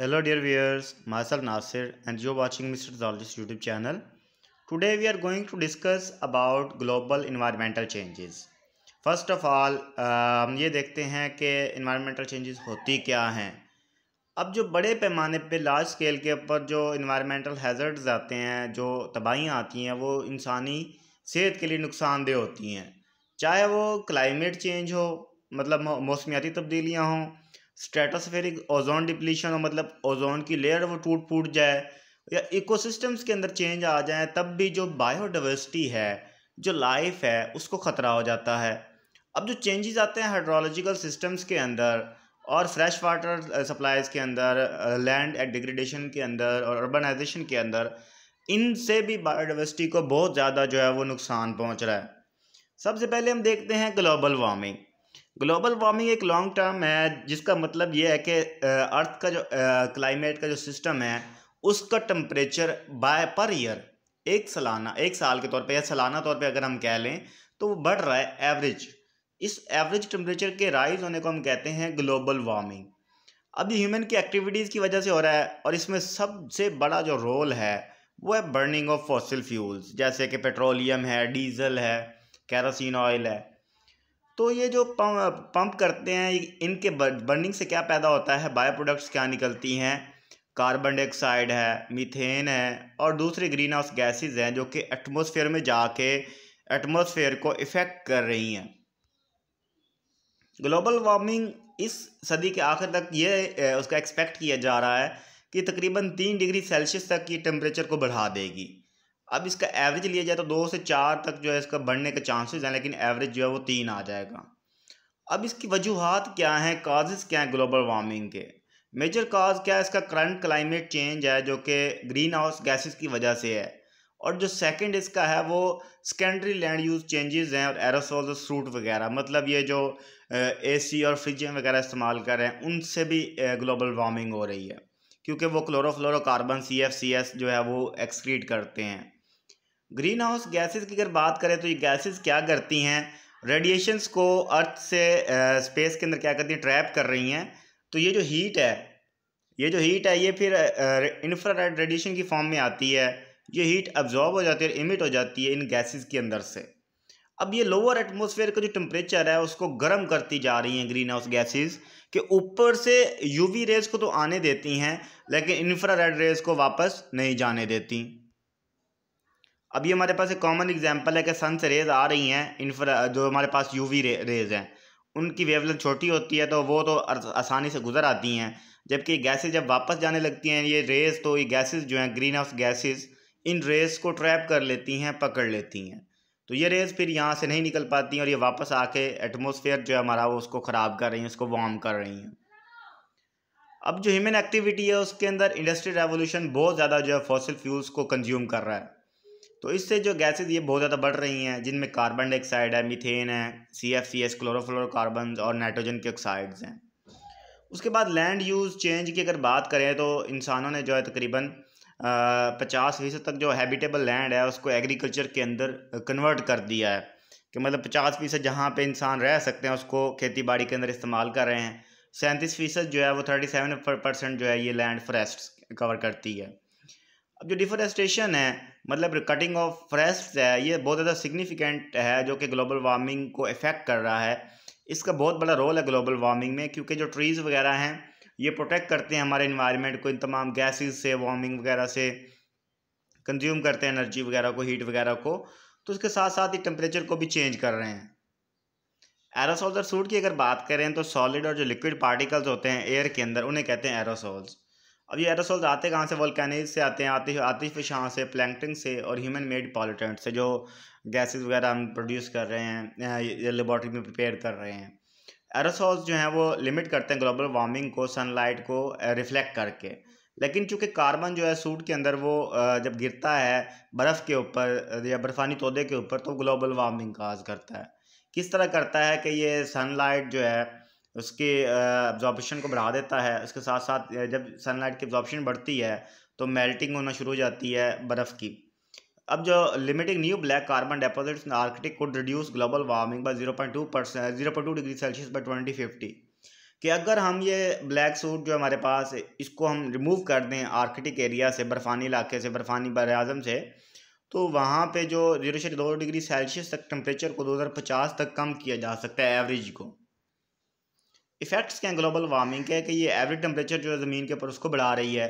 Hello dear viewers, myself Nasir and you're watching Mr. Zoologist YouTube channel. Today we are going to discuss about global environmental changes. First of all, हम ये देखते हैं कि environmental changes होती क्या हैं अब जो बड़े पैमाने पे लार्ज स्केल के ऊपर जो environmental hazards आते हैं जो तबाहियाँ आती हैं वो इंसानी सेहत के लिए नुकसानदेह होती हैं चाहे वो क्लाइमेट चेंज हो मतलब मौसमियाती तब्दीलियाँ हों स्ट्रेटोस्फेरिक ओजोन डिप्लीशन हो मतलब ओजोन की लेयर वो टूट फूट जाए या इकोसिस्टम्स के अंदर चेंज आ जाए तब भी जो बायोडावर्सिटी है जो लाइफ है उसको ख़तरा हो जाता है अब जो चेंजेस आते हैं हाइड्रोलॉजिकल सिस्टम्स के अंदर और फ्रेश वाटर सप्लाइज़ के अंदर लैंड uh, डिग्रेडेशन के अंदर और अर्बनाइजेशन के अंदर इनसे भी बायोडावर्सिटी को बहुत ज़्यादा जो है वो नुकसान पहुंच रहा है सबसे पहले हम देखते हैं ग्लोबल वार्मिंग ग्लोबल वार्मिंग एक लॉन्ग टर्म है जिसका मतलब ये है कि अर्थ का जो क्लाइमेट का जो सिस्टम है उसका टम्परेचर बाय पर ईयर एक सालाना एक साल के तौर पे या सालाना तौर पे अगर हम कह लें तो वो बढ़ रहा है एवरेज इस एवरेज टेम्परेचर के राइज होने को हम कहते हैं ग्लोबल वार्मिंग अब ये ह्यूमन की एक्टिविटीज़ की वजह से हो रहा है और इसमें सबसे बड़ा जो रोल है वो है बर्निंग ऑफ फॉसिल फ्यूल्स जैसे कि पेट्रोलियम है डीजल है कैरोसिन ऑयल है तो ये जो पंप करते हैं इनके बर्निंग से क्या पैदा होता है बायो प्रोडक्ट्स क्या निकलती हैं कार्बन डाइऑक्साइड है मीथेन है और दूसरे ग्रीन हाउस गैसेज हैं जो कि एटमोसफेयर में जाके एटमोसफेयर को इफ़ेक्ट कर रही हैं ग्लोबल वार्मिंग इस सदी के आखिर तक ये उसका एक्सपेक्ट किया जा रहा है कि तकरीबन तीन डिग्री सेल्सियस तक ये टेम्परेचर को बढ़ा देगी अब इसका एवरेज लिया जाए तो दो से चार तक जो है इसका बढ़ने के चांसेस हैं लेकिन एवरेज जो है वो तीन आ जाएगा अब इसकी वजूहत क्या हैं काजेज़ क्या हैं ग्लोबल वार्मिंग के मेजर काज क्या है इसका करंट क्लाइमेट चेंज है जो कि ग्रीन हाउस गैसेस की वजह से है और जो सेकंड इसका है वो सेकेंडरी लैंड यूज चेंजेस हैं और एरोसोल फ्रूट वगैरह मतलब ये जो एसी और फ्रिज वगैरह इस्तेमाल कर रहे हैं उनसे भी ग्लोबल वार्मिंग हो रही है क्योंकि वो chlorofluorocarbon C F C s जो है वो एक्सक्रीट करते हैं ग्रीन हाउस गैसेज की अगर बात करें तो ये गैसेज क्या करती हैं रेडिएशंस को अर्थ से स्पेस के अंदर क्या करती हैं ट्रैप कर रही हैं तो ये जो हीट है ये जो हीट है ये फिर इंफ्रारेड रेडिएशन की फॉर्म में आती है ये हीट अब्जॉर्ब हो जाती है इमिट हो जाती है इन गैसेस के अंदर से अब ये लोअर एटमोसफेयर का जो टेम्परेचर है उसको गर्म करती जा रही हैं ग्रीन हाउस गैसेज के ऊपर से यू रेज को तो आने देती हैं लेकिन इन्फ्रा रेज को वापस नहीं जाने देती अभी हमारे पास एक कॉमन एग्जाम्पल है कि सन से रेज आ रही हैं इन्फ्रा जो हमारे पास यूवी रे, रेज हैं उनकी वेवलेंथ छोटी होती है तो वो तो आसानी से गुजर आती हैं जबकि गैसेज जब वापस जाने लगती हैं ये रेज तो ये गैसेज जो हैं ग्रीन हाउस गैसेज इन रेज को ट्रैप कर लेती हैं पकड़ लेती हैं तो ये रेज फिर यहाँ से नहीं निकल पाती और ये वापस आके एटमोसफेयर जो है हमारा वो उसको ख़राब कर रही हैं उसको वार्म कर रही हैं अब जो ह्यूमन एक्टिविटी है उसके अंदर इंडस्ट्रियल रेवोल्यूशन बहुत ज़्यादा जो है फॉसिल फ्यूल्स को कंज्यूम कर रहा है तो इससे जो गैसेज ये बहुत ज़्यादा बढ़ रही हैं जिनमें कार्बन डाइऑक्साइड है मिथेन है C F C s chlorofluorocarbon और नाइट्रोजन के ऑक्साइड्स हैं उसके बाद लैंड यूज़ चेंज की अगर बात करें तो इंसानों ने जो है तकरीबन पचास फीसद तक जो हैबिटेबल लैंड है उसको एग्रीकल्चर के अंदर कन्वर्ट कर दिया है कि मतलब पचास फीसद जहाँ पर इंसान रह सकते हैं उसको खेती बाड़ी के अंदर इस्तेमाल कर रहे हैं सैंतीस फीसद जो है वो थर्टी सेवन परसेंट जो है ये लैंड फॉरेस्ट कवर करती है अब जो डिफोरेस्टेशन है मतलब कटिंग ऑफ फॉरेस्ट है ये बहुत ज़्यादा सिग्निफिकेंट है जो कि ग्लोबल वार्मिंग को इफ़ेक्ट कर रहा है इसका बहुत बड़ा रोल है ग्लोबल वार्मिंग में क्योंकि जो ट्रीज़ वगैरह हैं ये प्रोटेक्ट करते हैं हमारे इन्वायरमेंट को इन तमाम गैसेज से वार्मिंग वगैरह से कंज्यूम करते हैं एनर्जी वगैरह को हीट वगैरह को तो उसके साथ साथ ही टेम्परेचर को भी चेंज कर रहे हैं एरोसोल्स और सूट की अगर बात करें तो सॉलिड और जो लिक्विड पार्टिकल्स होते हैं एयर के अंदर उन्हें कहते हैं एरोसोल्स अब ये एरोसोल्स आते कहाँ से वोल्केनिज से आते हैं आतिश आतिशफां से प्लैंकटन से और ह्यूमन मेड पॉलिटेंट से जो गैसेस वगैरह हम प्रोड्यूस कर रहे हैं लेबॉर्ट्री में प्रिपेयर कर रहे हैं एरोसोल्स जो हैं वो लिमिट करते हैं ग्लोबल वार्मिंग को सनलाइट को रिफ्लेक्ट करके लेकिन चूंकि कार्बन जो है सूट के अंदर वो जब गिरता है बर्फ़ के ऊपर या बर्फ़ानी तोदे के ऊपर तो ग्लोबल वार्मिंग काज करता है किस तरह करता है कि ये सनलाइट जो है उसके ऑब्ज़ॉर्बेशन को बढ़ा देता है उसके साथ साथ जब सनलाइट की ऑब्जॉर्बेशन बढ़ती है तो मेल्टिंग होना शुरू हो जाती है बर्फ़ की अब जो limiting new black carbon deposits in Arctic could reduce global warming by 0.2 percent zero point two degree Celsius twenty fifty कि अगर हम ये ब्लैक सूट जो हमारे पास इसको हम रिमूव कर दें आर्कटिक एरिया से बर्फ़ानी इलाके से बर्फ़ानी बर अजम से तो वहाँ पे जो जीरो से दो डिग्री सेल्सियस तक टेम्परेचर को दो हज़ार पचास तक कम किया जा सकता है एवरेज को इफ़ेक्ट्स क्या ग्लोबल वार्मिंग के कि ये एवरेज टेम्परेचर जो है ज़मीन के ऊपर उसको बढ़ा रही है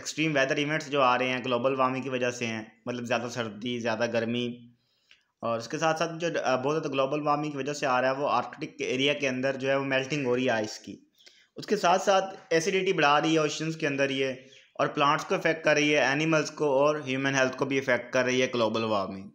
एक्सट्रीम वेदर इवेंट्स जो आ रहे हैं ग्लोबल वार्मिंग की वजह से हैं मतलब ज़्यादा सर्दी ज़्यादा गर्मी और उसके साथ साथ जो बहुत ज़्यादा ग्लोबल वार्मिंग की वजह से आ रहा है वो आर्कटिक एरिया के अंदर जो है वो मेल्टिंग हो रही है आइस की उसके साथ साथ एसिडिटी बढ़ा रही है ओशंस के अंदर ये और प्लांट्स को इफेक्ट कर रही है एनिमल्स को और ह्यूमन हेल्थ को भी इफेक्ट कर रही है ग्लोबल वार्मिंग